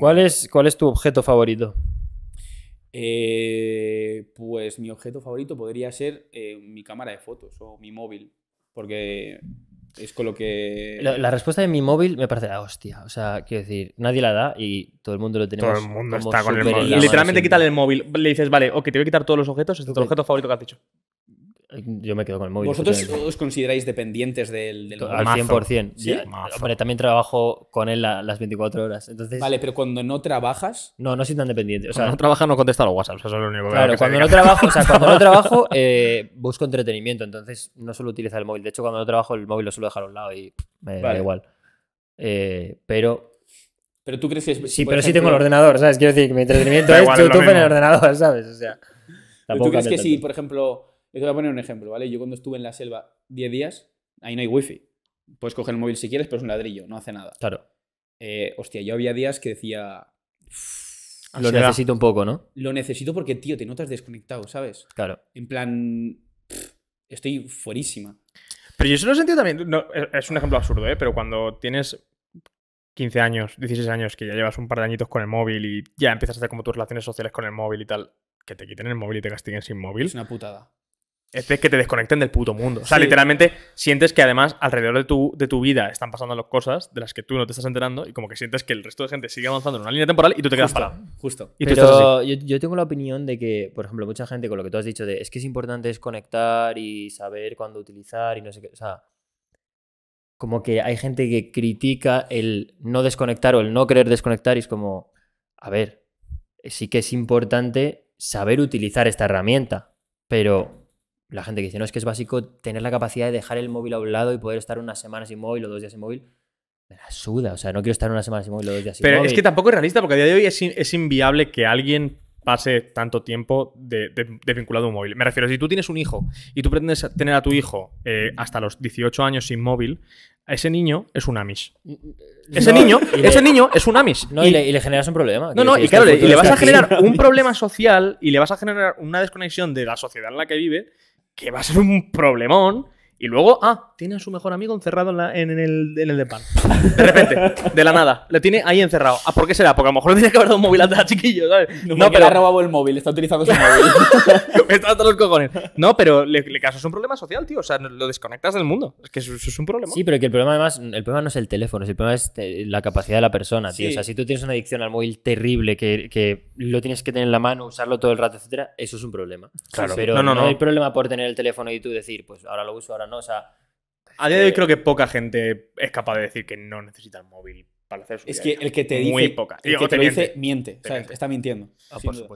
¿Cuál, es, ¿Cuál es tu objeto favorito? Eh, pues mi objeto favorito podría ser eh, mi cámara de fotos o mi móvil, porque es con lo que... La, respuesta de mi móvil me parece la hostia. O sea, quiero decir, nadie la da y todo el mundo lo tiene Todo el mundo está con el móvil. Literalmente quítale el móvil. Le dices, vale, ok, te voy a quitar todos los objetos, este es el objeto favorito que has dicho. Yo me quedo con el móvil. ¿Vosotros os consideráis dependientes del, del Al 100%. ¿Sí? hombre, también trabajo con él las 24 horas. Entonces... Vale, pero cuando no trabajas. No, no soy tan dependiente. O sea, cuando no trabajo no contesta los WhatsApp. Eso es lo único claro, cuando no trabajo, o sea, cuando no trabajo, eh, busco entretenimiento. Entonces no suelo utilizar el móvil. De hecho, cuando no trabajo, el móvil lo suelo dejar a un lado y me da igual. Eh, pero pero tú crees que. Es, sí, pero sí tengo el ordenador, ¿sabes? Quiero decir mi entretenimiento es YouTube en el ordenador, ¿sabes? O sea. ¿Tú crees que si, por ejemplo, te voy a poner un ejemplo, ¿vale? Yo cuando estuve en la selva 10 días, ahí no hay wifi. Puedes coger el móvil si quieres, pero es un ladrillo, no hace nada. Claro. Eh, hostia, yo había días que decía... Lo necesito un poco, ¿no? Lo necesito porque, tío, te notas desconectado, ¿sabes? Claro. En plan, estoy fuerísima. Pero yo eso lo he sentido también. es un ejemplo absurdo, ¿eh? Pero cuando tienes 15 años, 16 años, que ya llevas un par de añitos con el móvil y ya empiezas a hacer como tus relaciones sociales con el móvil y tal, que te quiten el móvil y te castiguen sin móvil. Es una putada es que te desconecten del puto mundo. O sea, literalmente sientes que además alrededor de tu, de tu vida están pasando las cosas de las que tú no te estás enterando y como que sientes que el resto de gente sigue avanzando en una línea temporal y tú te quedas para parado. Justo. yo, yo, tengo la opinión de que, por ejemplo, mucha gente con lo que tú has dicho de es que es importante desconectar y saber cuándo utilizar y no sé qué. O sea, como que hay gente que critica el no desconectar o el no querer desconectar y es como, a ver, sí que es importante saber utilizar esta herramienta, pero la gente que dice, no, es que es básico tener la capacidad de dejar el móvil a un lado y poder estar una semana sin móvil o dos días sin móvil. Me la suda, o sea, no quiero estar una semana sin móvil o dos días sin móvil. Pero es que tampoco es realista, porque a día de hoy es, inviable que alguien pase tanto tiempo de, de, a un móvil. Me refiero, si tú tienes un hijo y tú pretendes tener a tu hijo eh, hasta los 18 años sin móvil, ese niño es un Amish. Eh, ese, niño, ese niño es un Amish. y, le, generas un problema. No, no, y claro, y le vas a generar un problema social y le vas a generar una desconexión de la sociedad en la que vive que va a ser un problemón. Y luego, ah, tiene a su mejor amigo encerrado en, el, en el De repente, de la nada, Lo tiene ahí encerrado. Ah, ¿Por qué será? Porque a lo mejor le tiene que haber dado un móvil antes chiquillo, ¿sabes? No, pero le ha robado el móvil, está utilizando su móvil. está dando los cojones. No, pero le, le causas un problema social, tío. O sea, lo desconectas del mundo. Es que eso, es un problema. Sí, pero que el problema además, el problema no es el teléfono, el problema es eh, la capacidad de la persona, tío. O sea, si tú tienes una adicción al móvil terrible que, lo tienes que tener en la mano, usarlo todo el rato, etcétera, eso es un problema. Claro. Pero no, no hay problema por tener el teléfono y tú decir, pues ahora lo uso, ahora no. O sea, a día de hoy eh, creo que poca gente es capaz de decir que no necesita el móvil para hacer su Es que el que te dice, poca. el que te, miente. dice miente, está mintiendo. Ah, por supuesto.